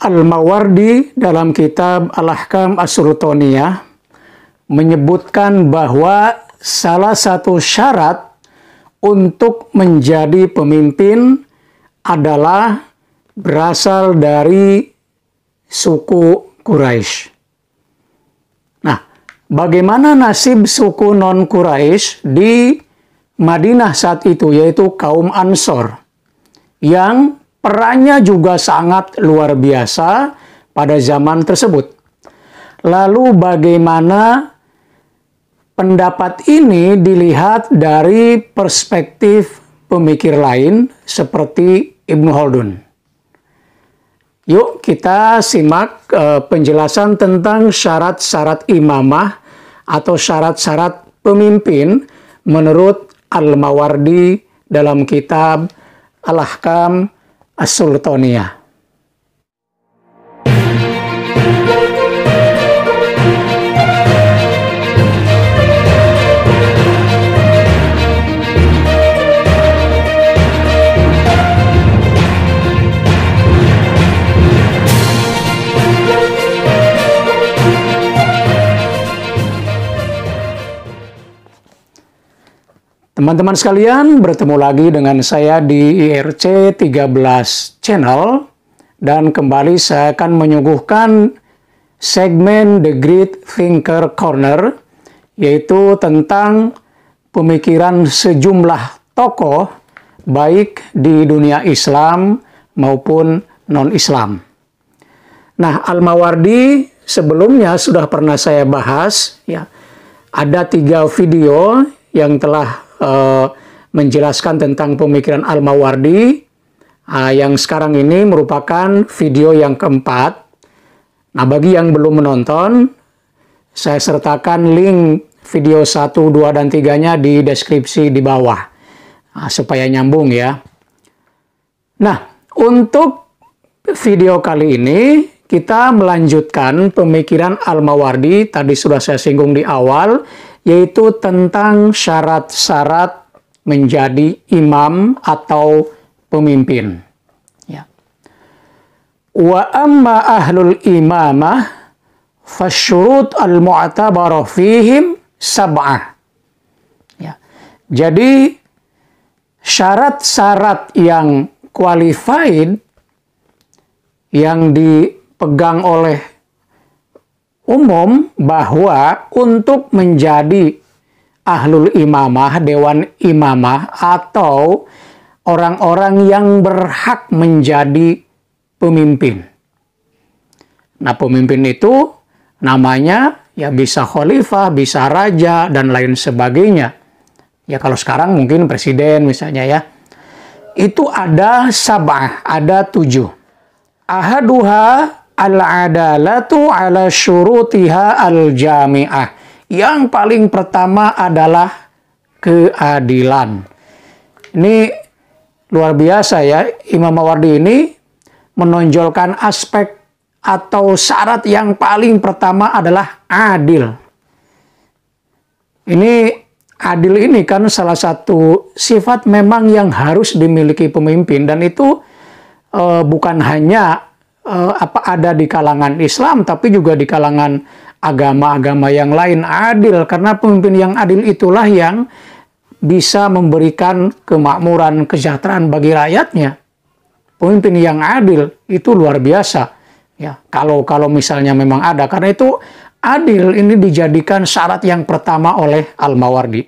Al-Mawardi dalam kitab Al-Ahkam as menyebutkan bahwa salah satu syarat untuk menjadi pemimpin adalah berasal dari suku Quraisy. Nah, bagaimana nasib suku non-Quraisy di Madinah saat itu yaitu kaum Ansor yang Perannya juga sangat luar biasa pada zaman tersebut. Lalu bagaimana pendapat ini dilihat dari perspektif pemikir lain seperti Ibnu Khaldun. Yuk kita simak e, penjelasan tentang syarat-syarat imamah atau syarat-syarat pemimpin menurut Al-Mawardi dalam kitab Al-Ahkam as Teman-teman sekalian, bertemu lagi dengan saya di IRC 13 Channel dan kembali saya akan menyuguhkan segmen The Great Thinker Corner yaitu tentang pemikiran sejumlah tokoh baik di dunia Islam maupun non-Islam. Nah, Al-Mawardi sebelumnya sudah pernah saya bahas ya. Ada tiga video yang telah Eh, menjelaskan tentang pemikiran Al-Mawardi uh, yang sekarang ini merupakan video yang keempat. Nah, bagi yang belum menonton, saya sertakan link video 1, 2, dan 3-nya di deskripsi di bawah. Nah, supaya nyambung ya. Nah, untuk video kali ini kita melanjutkan pemikiran Al-Mawardi tadi sudah saya singgung di awal yaitu tentang syarat-syarat menjadi imam atau pemimpin. Ya. Wa amma ahlul imamah fasyurut al-mu'tabarah fihim sab'ah. Ya. Jadi syarat-syarat yang qualified yang dipegang oleh umum bahwa untuk menjadi ahlul imamah, dewan imamah atau orang-orang yang berhak menjadi pemimpin. Nah, pemimpin itu namanya ya bisa khalifah, bisa raja dan lain sebagainya. Ya kalau sekarang mungkin presiden misalnya ya. Itu ada sabah, ada tujuh. Ahaduha Al-adalatu ala syurutiha al-jami'ah. Yang paling pertama adalah keadilan. Ini luar biasa ya, Imam Mawardi ini menonjolkan aspek atau syarat yang paling pertama adalah adil. Ini adil ini kan salah satu sifat memang yang harus dimiliki pemimpin dan itu eh, bukan hanya Eh, apa ada di kalangan Islam tapi juga di kalangan agama-agama yang lain adil karena pemimpin yang adil itulah yang bisa memberikan kemakmuran kesejahteraan bagi rakyatnya. Pemimpin yang adil itu luar biasa. Ya, kalau kalau misalnya memang ada karena itu adil ini dijadikan syarat yang pertama oleh Al-Mawardi.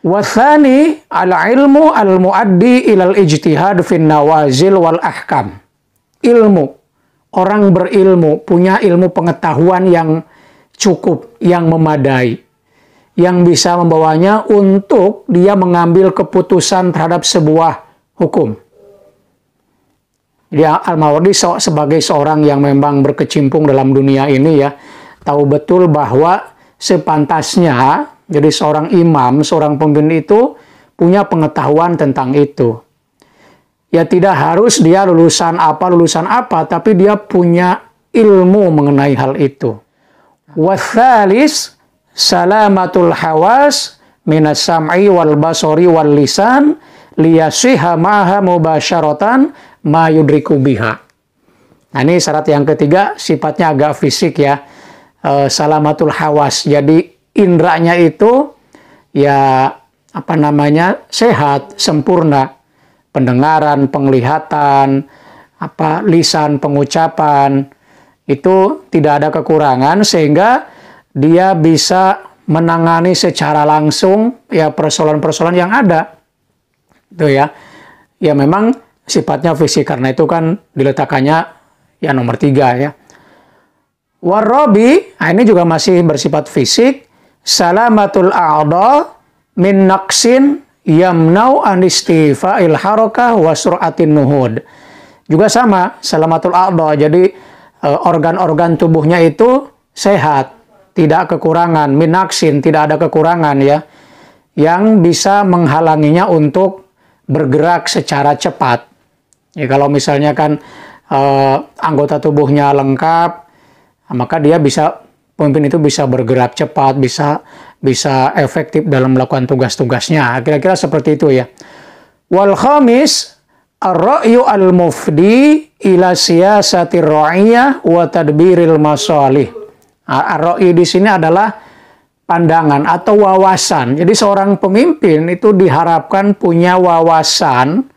wasani al-ilmu al-muaddi ilal ijtihad fin nawazil wal ahkam. Ilmu orang berilmu, punya ilmu pengetahuan yang cukup, yang memadai, yang bisa membawanya untuk dia mengambil keputusan terhadap sebuah hukum. Dia ya, Al-Mawardi sebagai seorang yang memang berkecimpung dalam dunia ini ya, tahu betul bahwa sepantasnya jadi seorang imam, seorang pemimpin itu punya pengetahuan tentang itu ya tidak harus dia lulusan apa lulusan apa tapi dia punya ilmu mengenai hal itu wasalis salamatul hawas minas sam'i wal basori wal lisan liyasiha maha mubasyaratan ma yudriku biha nah ini syarat yang ketiga sifatnya agak fisik ya e, salamatul hawas jadi indranya itu ya apa namanya sehat sempurna pendengaran, penglihatan, apa lisan, pengucapan itu tidak ada kekurangan sehingga dia bisa menangani secara langsung ya persoalan-persoalan yang ada. Itu ya. Ya memang sifatnya fisik karena itu kan diletakkannya ya nomor tiga ya. Warobi, nah ini juga masih bersifat fisik. Salamatul a'adol min naqsin yamnau an istifa'il harakah wa sur'atin nuhud. Juga sama, salamatul a'dha. Jadi eh, organ-organ tubuhnya itu sehat, tidak kekurangan, minaksin, tidak ada kekurangan ya. Yang bisa menghalanginya untuk bergerak secara cepat. Ya kalau misalnya kan eh, anggota tubuhnya lengkap, maka dia bisa pemimpin itu bisa bergerak cepat, bisa bisa efektif dalam melakukan tugas-tugasnya. Kira-kira seperti itu ya. Wal khamis ar-ra'yu al-mufdi ila siyasati ra'iyah wa tadbiril masalih. Ah, ar-ra'yu di sini adalah pandangan atau wawasan. Jadi seorang pemimpin itu diharapkan punya wawasan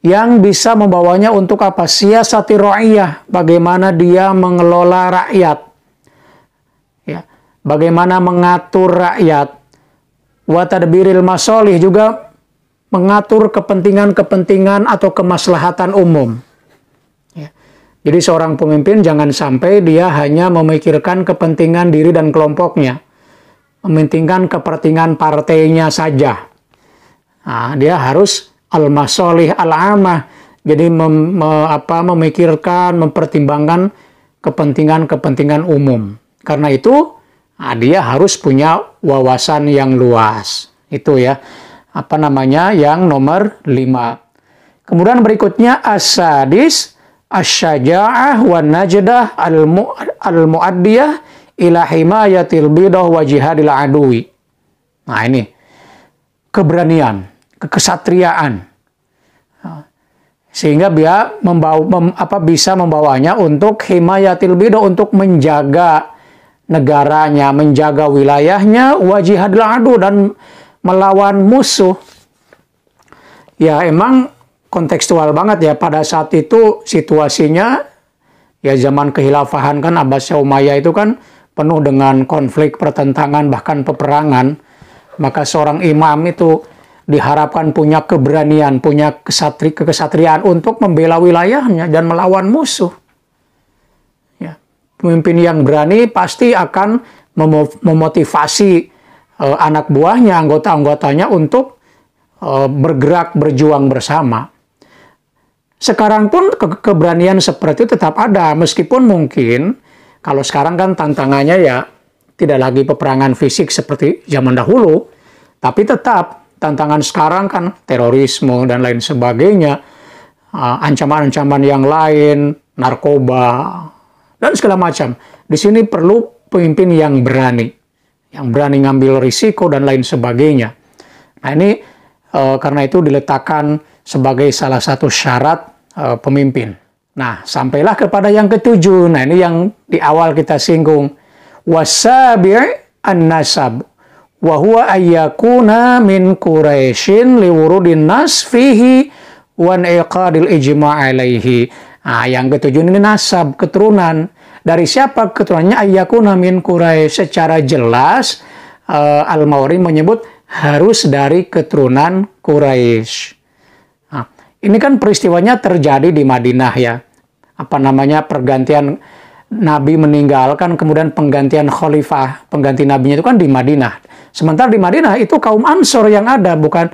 yang bisa membawanya untuk apa? Siyasati ra'iyah, bagaimana dia mengelola rakyat bagaimana mengatur rakyat, watadbiril masolih juga mengatur kepentingan-kepentingan atau kemaslahatan umum. Ya. Jadi seorang pemimpin jangan sampai dia hanya memikirkan kepentingan diri dan kelompoknya, mementingkan kepentingan partainya saja. Nah, dia harus al-masolih al-amah, jadi mem, me, apa, memikirkan, mempertimbangkan kepentingan-kepentingan umum. Karena itu Ah, dia harus punya wawasan yang luas. Itu ya, apa namanya yang nomor 5. Kemudian berikutnya asadis asyaja'ah wan najdah al-mu'addiyah ila himayatil bidah wa jihadil adui. Nah ini, keberanian, kesatriaan. Sehingga dia membawa, mem, apa, bisa membawanya untuk himayatil bidah, untuk menjaga negaranya, menjaga wilayahnya, wajihadil adu dan melawan musuh. Ya emang kontekstual banget ya pada saat itu situasinya ya zaman kehilafahan kan Abbasiyah Umayyah itu kan penuh dengan konflik, pertentangan, bahkan peperangan. Maka seorang imam itu diharapkan punya keberanian, punya kesatri kekesatriaan untuk membela wilayahnya dan melawan musuh. Pemimpin yang berani pasti akan memotivasi uh, anak buahnya, anggota-anggotanya untuk uh, bergerak berjuang bersama. Sekarang pun ke keberanian seperti itu tetap ada, meskipun mungkin kalau sekarang kan tantangannya ya tidak lagi peperangan fisik seperti zaman dahulu, tapi tetap tantangan sekarang kan terorisme dan lain sebagainya, eh, ancaman-ancaman yang lain, narkoba, dan segala macam. Di sini perlu pemimpin yang berani, yang berani ngambil risiko dan lain sebagainya. Nah ini e, karena itu diletakkan sebagai salah satu syarat e, pemimpin. Nah sampailah kepada yang ketujuh. Nah ini yang di awal kita singgung. Wasabir an-nasab wahwa ayyakuna min Quraisyin liwurudin nasfihi wan wa iqadil ijma' alaihi. Nah, yang ketujuh ini nasab, keturunan. Dari siapa keturunannya? Ayyakuna min Quraisy. Secara jelas, uh, Al-Mauri menyebut harus dari keturunan Quraisy. Nah, ini kan peristiwanya terjadi di Madinah ya. Apa namanya pergantian Nabi meninggalkan kemudian penggantian khalifah, pengganti nabinya itu kan di Madinah. Sementara di Madinah itu kaum Ansor yang ada bukan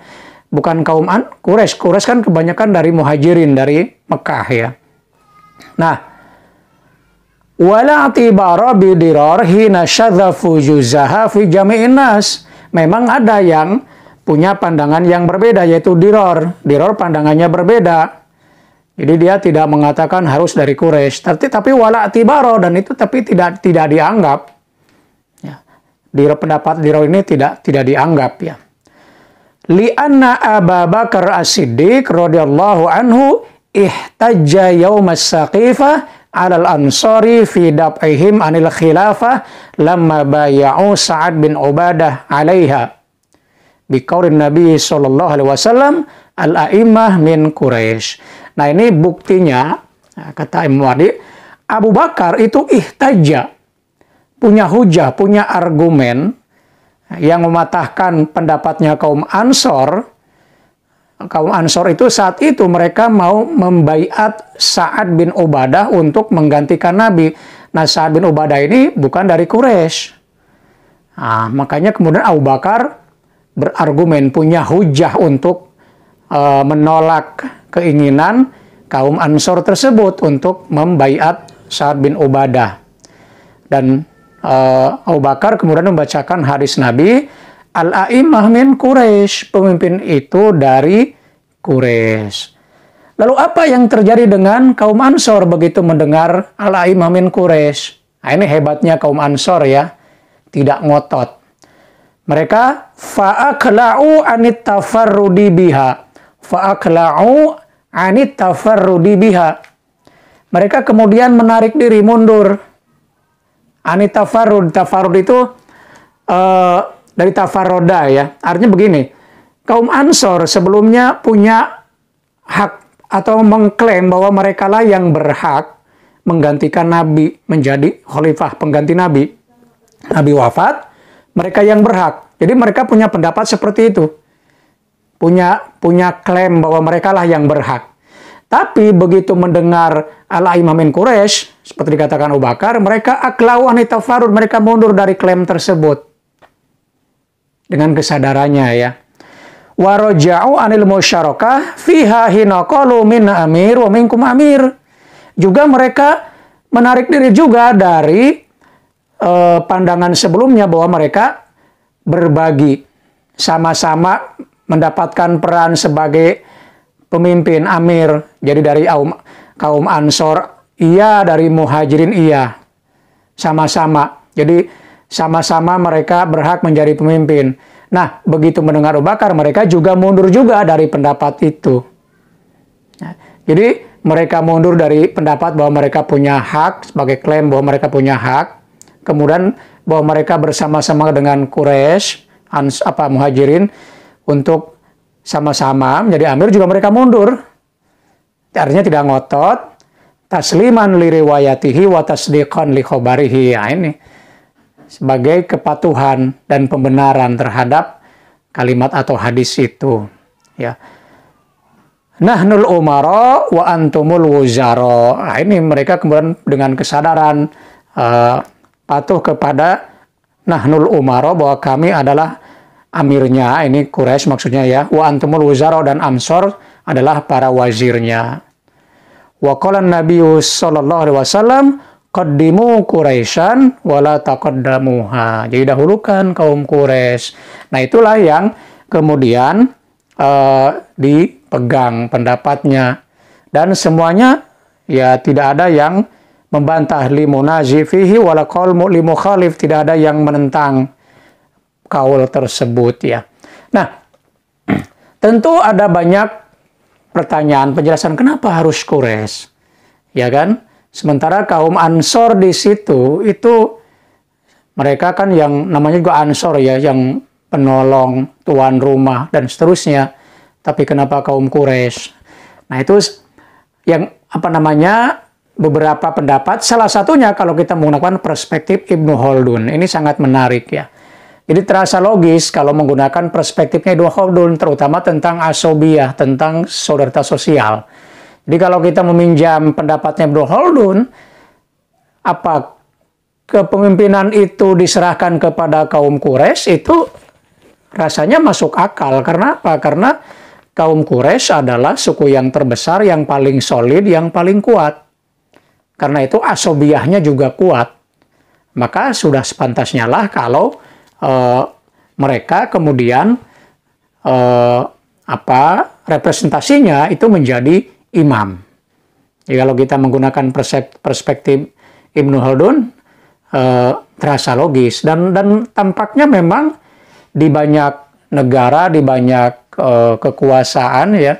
bukan kaum An Quraisy. Quraisy kan kebanyakan dari Muhajirin dari Mekah ya. Nah, wala tibara bidirar hina syadzafu juzaha fi jami'in nas. Memang ada yang punya pandangan yang berbeda yaitu diror. Diror pandangannya berbeda. Jadi dia tidak mengatakan harus dari Quraisy, tapi tapi wala tibaro dan itu tapi tidak tidak dianggap. Ya. Diro pendapat Diro ini tidak tidak dianggap ya. Lianna Abu Bakar As-Siddiq radhiyallahu anhu ihtajja yawmas saqifah alal ansari fi dab'ihim anil khilafah lamma bayau Sa'ad bin Ubadah alaiha biqaulin Nabi sallallahu alaihi wasallam al-a'immah min Quraisy. Nah, ini buktinya kata Imam Wadi Abu Bakar itu ihtajja punya hujah, punya argumen yang mematahkan pendapatnya kaum Ansor kaum Ansor itu saat itu mereka mau membaiat Sa'ad bin Ubadah untuk menggantikan Nabi. Nah, Sa'ad bin Ubadah ini bukan dari Quraisy. Nah, makanya kemudian Abu Bakar berargumen punya hujah untuk e, menolak keinginan kaum Ansor tersebut untuk membaiat Sa'ad bin Ubadah. Dan e, Abu Bakar kemudian membacakan hadis Nabi Al-A'imah min Quraisy, pemimpin itu dari Quraisy. Lalu apa yang terjadi dengan kaum Ansor begitu mendengar Al-A'imah min Quraisy? Nah, ini hebatnya kaum Ansor ya, tidak ngotot. Mereka fa'akla'u anit tafarrudi biha. Fa'akla'u anit tafarrudi biha. Mereka kemudian menarik diri mundur. anita farud tafarrud itu uh, dari tafaroda ya. Artinya begini, kaum Ansor sebelumnya punya hak atau mengklaim bahwa mereka lah yang berhak menggantikan Nabi menjadi khalifah pengganti Nabi. Nabi wafat, mereka yang berhak. Jadi mereka punya pendapat seperti itu. Punya punya klaim bahwa mereka lah yang berhak. Tapi begitu mendengar ala imamin Quraisy seperti dikatakan Abu Bakar, mereka aklaw anita farud, mereka mundur dari klaim tersebut dengan kesadarannya ya. Waroja'u anil musyarakah fiha hinaqalu min amir wa amir. Juga mereka menarik diri juga dari eh, pandangan sebelumnya bahwa mereka berbagi sama-sama mendapatkan peran sebagai pemimpin amir. Jadi dari kaum kaum Ansor iya dari Muhajirin iya. Sama-sama. Jadi sama-sama mereka berhak menjadi pemimpin. Nah, begitu mendengar Abu Bakar, mereka juga mundur juga dari pendapat itu. Nah, jadi mereka mundur dari pendapat bahwa mereka punya hak sebagai klaim bahwa mereka punya hak. Kemudian bahwa mereka bersama-sama dengan Quraisy, apa Muhajirin untuk sama-sama menjadi amir juga mereka mundur. Artinya tidak ngotot, tasliman li riwayatihi wa tasdiqan li khobarihi. Ya nah, ini sebagai kepatuhan dan pembenaran terhadap kalimat atau hadis itu ya nahnul umara wa antumul wuzara nah, ini mereka kemudian dengan kesadaran uh, patuh kepada nahnul umara bahwa kami adalah amirnya ini Quraisy maksudnya ya wa antumul wuzara dan amsor adalah para wazirnya wa qala nabiyyu sallallahu alaihi wasallam Qaddimu Quraisyan wala taqaddamuha. Jadi dahulukan kaum Quraisy. Nah, itulah yang kemudian uh, dipegang pendapatnya dan semuanya ya tidak ada yang membantah limunazi fihi wala qaulmu limukhalif tidak ada yang menentang kaul tersebut ya. Nah, tentu ada banyak pertanyaan penjelasan kenapa harus kures, Ya kan? Sementara kaum Ansor di situ itu mereka kan yang namanya juga Ansor ya, yang penolong tuan rumah dan seterusnya. Tapi kenapa kaum Quraisy? Nah itu yang apa namanya beberapa pendapat. Salah satunya kalau kita menggunakan perspektif Ibnu Holdun. Ini sangat menarik ya. Jadi terasa logis kalau menggunakan perspektifnya Ibnu Holdun, terutama tentang asobiah, tentang solidaritas sosial. Jadi kalau kita meminjam pendapatnya Bro Holdun, apa kepemimpinan itu diserahkan kepada kaum Quraisy itu rasanya masuk akal. Karena apa? Karena kaum Quraisy adalah suku yang terbesar, yang paling solid, yang paling kuat. Karena itu asobiahnya juga kuat. Maka sudah sepantasnya lah kalau e, mereka kemudian e, apa representasinya itu menjadi imam. Jadi kalau kita menggunakan perspektif Ibnu Khaldun eh, terasa logis dan dan tampaknya memang di banyak negara, di banyak eh, kekuasaan ya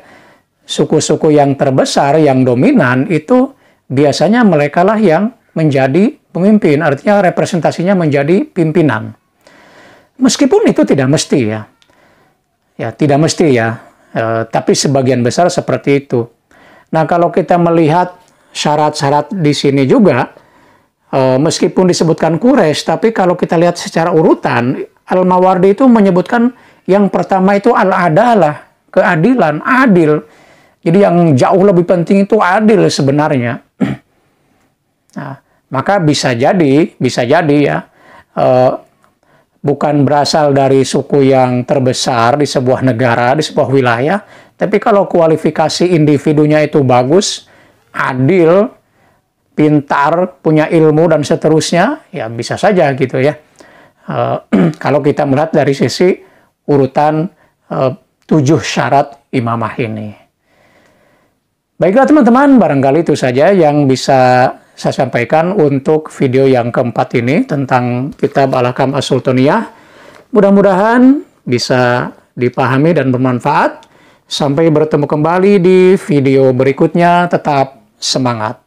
suku-suku yang terbesar, yang dominan itu biasanya mereka lah yang menjadi pemimpin, artinya representasinya menjadi pimpinan. Meskipun itu tidak mesti ya, ya tidak mesti ya, e, tapi sebagian besar seperti itu. Nah, kalau kita melihat syarat-syarat di sini juga, eh, meskipun disebutkan Quraisy, tapi kalau kita lihat secara urutan, Al-Mawardi itu menyebutkan yang pertama itu al-adalah, keadilan, adil. Jadi yang jauh lebih penting itu adil sebenarnya. nah, maka bisa jadi, bisa jadi ya, e, bukan berasal dari suku yang terbesar di sebuah negara, di sebuah wilayah, tapi kalau kualifikasi individunya itu bagus, adil, pintar, punya ilmu dan seterusnya, ya bisa saja gitu ya. E, kalau kita melihat dari sisi urutan e, tujuh syarat imamah ini. Baiklah teman-teman, barangkali itu saja yang bisa saya sampaikan untuk video yang keempat ini tentang kitab Al-Hakam As-Sultaniyah. Mudah-mudahan bisa dipahami dan bermanfaat. Sampai bertemu kembali di video berikutnya, tetap semangat.